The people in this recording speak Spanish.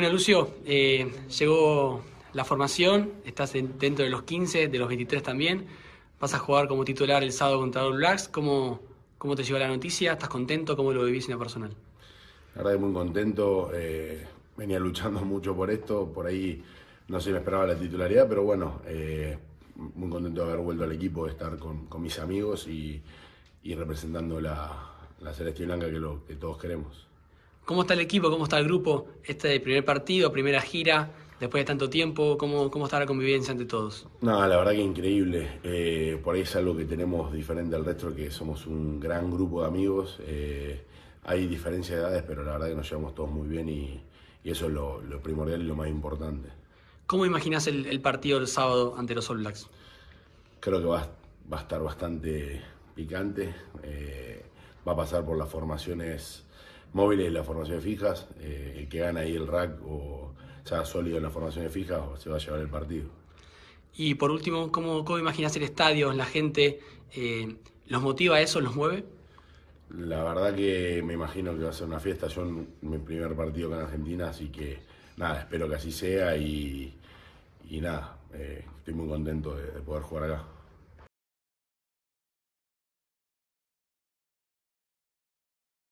Bueno, Lucio, eh, llegó la formación, estás dentro de los 15, de los 23 también. Vas a jugar como titular el sábado contra All ¿Cómo, te llegó la noticia? ¿Estás contento? ¿Cómo lo vivís en lo personal? La verdad es muy contento. Eh, venía luchando mucho por esto. Por ahí no se me esperaba la titularidad, pero bueno, eh, muy contento de haber vuelto al equipo, de estar con, mis amigos y, representando la, la blanca que, lo, que todos queremos. ¿Cómo está el equipo? ¿Cómo está el grupo? Este primer partido, primera gira, después de tanto tiempo, ¿cómo, está la convivencia entre todos? No, la verdad que increíble. Eh, por ahí es algo que tenemos diferente al resto, que somos un gran grupo de amigos. Eh, hay diferencia de edades, pero la verdad que nos llevamos todos muy bien y, eso es lo, primordial y lo más importante. ¿Cómo imaginas el, partido del sábado ante los All Blacks? Creo que va, a estar bastante picante. Eh, va a pasar por las formaciones móviles en las formaciones fijas, eh, que gana ahí el rack o sea sólido en las formaciones fijas o se va a llevar el partido. Y por último, ¿cómo, cómo imaginas el estadio, la gente? Eh, ¿Los motiva eso? ¿Los mueve? La verdad que me imagino que va a ser una fiesta. Yo mi primer partido con Argentina, así que nada, espero que así sea y, nada, eh, estoy muy contento de poder jugar acá.